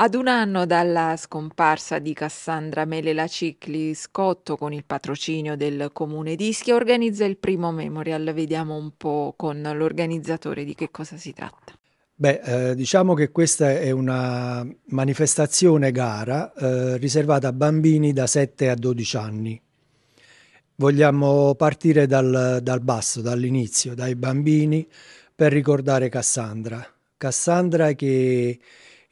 Ad un anno dalla scomparsa di Cassandra Melela Cicli Scotto con il patrocinio del comune di Ischia organizza il primo memorial. Vediamo un po' con l'organizzatore di che cosa si tratta. Beh, eh, diciamo che questa è una manifestazione gara eh, riservata a bambini da 7 a 12 anni. Vogliamo partire dal, dal basso, dall'inizio, dai bambini, per ricordare Cassandra. Cassandra che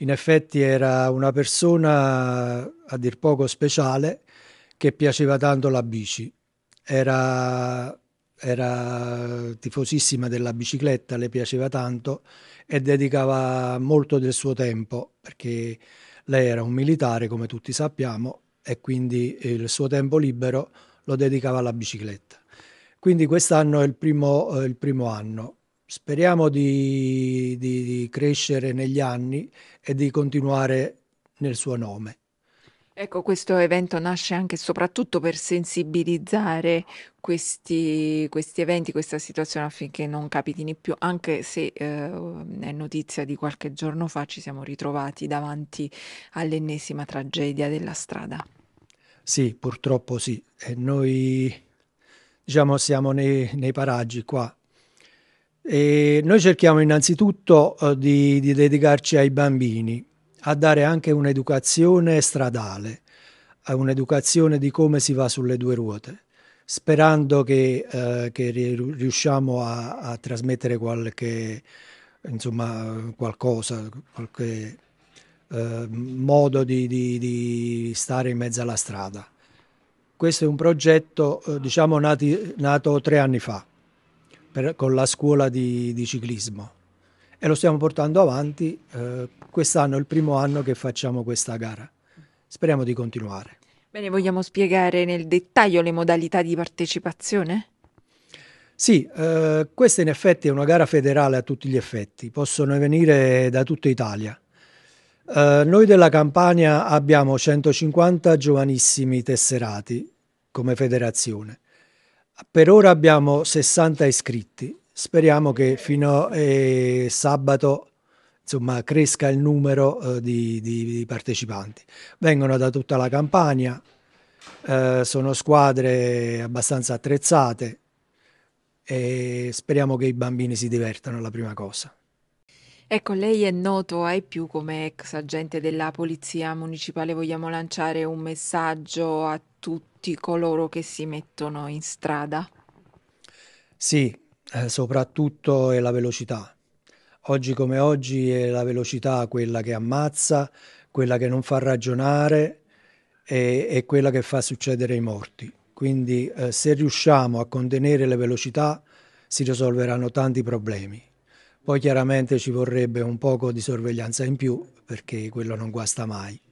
in effetti era una persona a dir poco speciale che piaceva tanto la bici. Era, era tifosissima della bicicletta, le piaceva tanto e dedicava molto del suo tempo perché lei era un militare, come tutti sappiamo, e quindi il suo tempo libero lo dedicava alla bicicletta. Quindi quest'anno è il primo, eh, il primo anno speriamo di, di, di crescere negli anni e di continuare nel suo nome. Ecco, questo evento nasce anche e soprattutto per sensibilizzare questi, questi, eventi, questa situazione affinché non capitini più, anche se eh, è notizia di qualche giorno fa ci siamo ritrovati davanti all'ennesima tragedia della strada. Sì, purtroppo sì. E noi diciamo siamo nei, nei paraggi qua e noi cerchiamo innanzitutto eh, di, di dedicarci ai bambini, a dare anche un'educazione stradale, un'educazione di come si va sulle due ruote sperando che, eh, che, riusciamo a, a trasmettere qualche, insomma, qualcosa, qualche eh, modo di, di, di, stare in mezzo alla strada. Questo è un progetto, eh, diciamo, nati, nato tre anni fa per, con la scuola di, di, ciclismo e lo stiamo portando avanti. Eh, quest'anno è il primo anno che facciamo questa gara. Speriamo di continuare. Bene, vogliamo spiegare nel dettaglio le modalità di partecipazione? Sì, eh, questa in effetti è una gara federale a tutti gli effetti, possono venire da tutta Italia. Eh, noi della Campania abbiamo 150 giovanissimi tesserati come federazione. Per ora abbiamo 60 iscritti, speriamo che fino a eh, sabato insomma, cresca il numero eh, di, di, di, partecipanti. Vengono da tutta la campagna, eh, sono squadre abbastanza attrezzate e speriamo che i bambini si divertano, la prima cosa. Ecco, lei è noto ai più come ex agente della Polizia Municipale. Vogliamo lanciare un messaggio a tutti tutti coloro che si mettono in strada. Sì, eh, soprattutto è la velocità. Oggi come oggi è la velocità quella che ammazza, quella che non fa ragionare e, e quella che fa succedere i morti. Quindi eh, se riusciamo a contenere le velocità si risolveranno tanti problemi. Poi chiaramente ci vorrebbe un poco di sorveglianza in più perché quello non guasta mai.